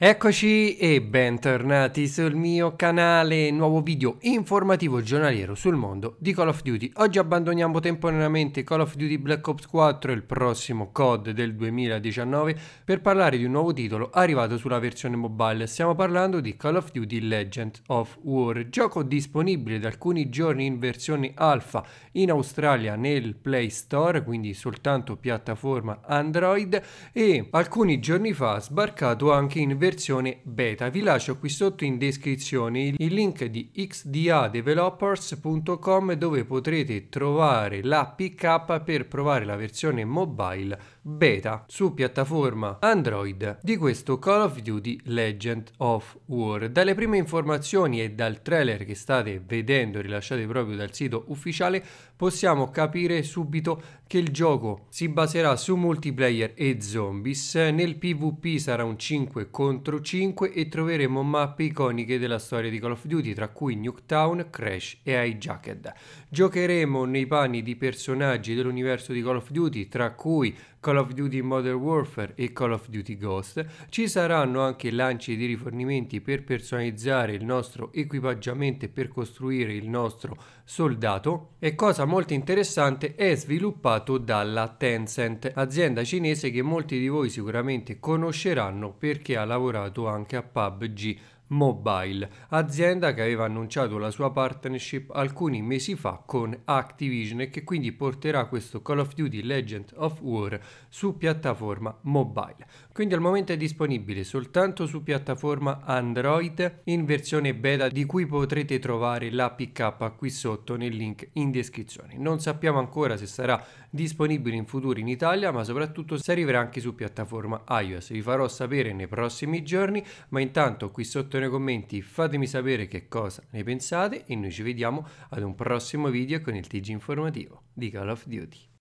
Eccoci e bentornati sul mio canale, nuovo video informativo giornaliero sul mondo di Call of Duty. Oggi abbandoniamo temporaneamente Call of Duty Black Ops 4, il prossimo COD del 2019, per parlare di un nuovo titolo arrivato sulla versione mobile. Stiamo parlando di Call of Duty Legend of War, gioco disponibile da alcuni giorni in versione alfa in Australia nel Play Store, quindi soltanto piattaforma Android, e alcuni giorni fa sbarcato anche in versione versione beta. Vi lascio qui sotto in descrizione il link di xdadevelopers.com dove potrete trovare la pick up per provare la versione mobile beta su piattaforma Android di questo Call of Duty Legend of War. Dalle prime informazioni e dal trailer che state vedendo rilasciate proprio dal sito ufficiale possiamo capire subito che il gioco si baserà su multiplayer e zombies, nel PvP sarà un 5 contro contro 5 e troveremo mappe iconiche della storia di Call of Duty, tra cui Nuketown, Crash e Hijacked. Giocheremo nei panni di personaggi dell'universo di Call of Duty, tra cui Call of Duty Modern Warfare e Call of Duty Ghost. Ci saranno anche lanci di rifornimenti per personalizzare il nostro equipaggiamento e per costruire il nostro soldato e cosa molto interessante è sviluppato dalla Tencent, azienda cinese che molti di voi sicuramente conosceranno perché ha lavorato anche a PUBG Mobile, azienda che aveva annunciato la sua partnership alcuni mesi fa con Activision e che quindi porterà questo Call of Duty Legend of War su piattaforma mobile. Quindi al momento è disponibile soltanto su piattaforma Android in versione beta di cui potrete trovare la pick up qui sotto nel link in descrizione. Non sappiamo ancora se sarà disponibile in futuro in Italia ma soprattutto se arriverà anche su piattaforma iOS. Vi farò sapere nei prossimi giorni ma intanto qui sotto sotto nei commenti, fatemi sapere che cosa ne pensate e noi ci vediamo ad un prossimo video con il TG informativo di Call of Duty.